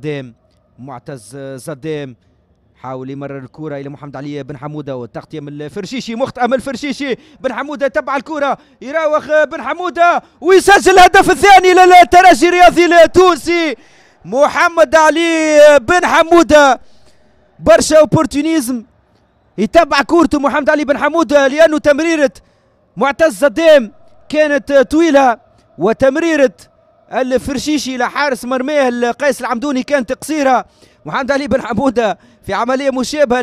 قدام معتز زدام حاول يمرر الكرة إلى محمد علي بن حمودة والتغطية من الفرشيشي مخطئة من الفرشيشي بن حمودة تبع الكرة يراوغ بن حمودة ويسجل الهدف الثاني للترجي الرياضي التونسي محمد علي بن حمودة برشا اوبورتونيزم يتبع كورته محمد علي بن حمودة لأنه تمريرة معتز زدام كانت طويلة وتمريره الفرشيشي لحارس مرميه القيس العمدوني كانت قصيره محمد علي بن حموده في عمليه مشابهه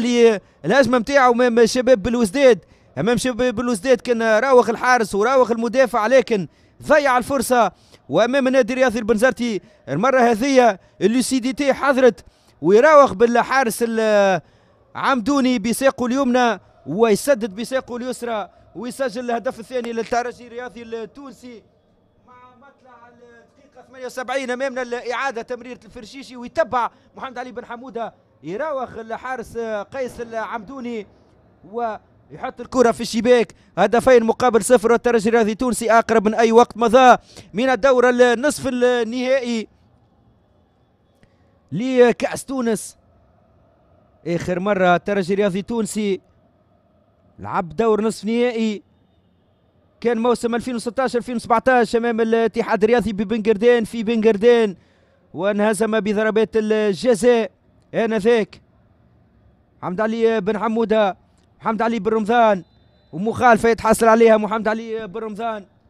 للهجمه نتاعو امام شباب بالوزداد امام شباب بالوزداد كان راوغ الحارس وراوغ المدافع لكن ضيع الفرصه وامام النادي الرياضي البنزرتي المره هذه اللوسيديتي حضرت ويراوغ بالحارس العمدوني بساقه اليمنى ويسدد بساقه اليسرى ويسجل الهدف الثاني للترجي الرياضي التونسي مع مطلع الدقيقة 78 أمامنا إعادة تمريرة الفرشيشي ويتبع محمد علي بن حمودة يراوغ الحارس قيس العمدوني ويحط الكرة في الشباك هدفين مقابل صفر والترجي الرياضي التونسي أقرب من أي وقت مضى من الدور النصف النهائي لكأس تونس آخر مرة الترجي الرياضي التونسي لعب دور نصف نهائي كان موسم 2016 2017 امام الاتحاد الرياضي ببن في بن وانهزم بضربات الجزاء انذاك حمد علي بن حموده محمد علي بن رمضان ومخالفه يتحصل عليها محمد علي بن رمضان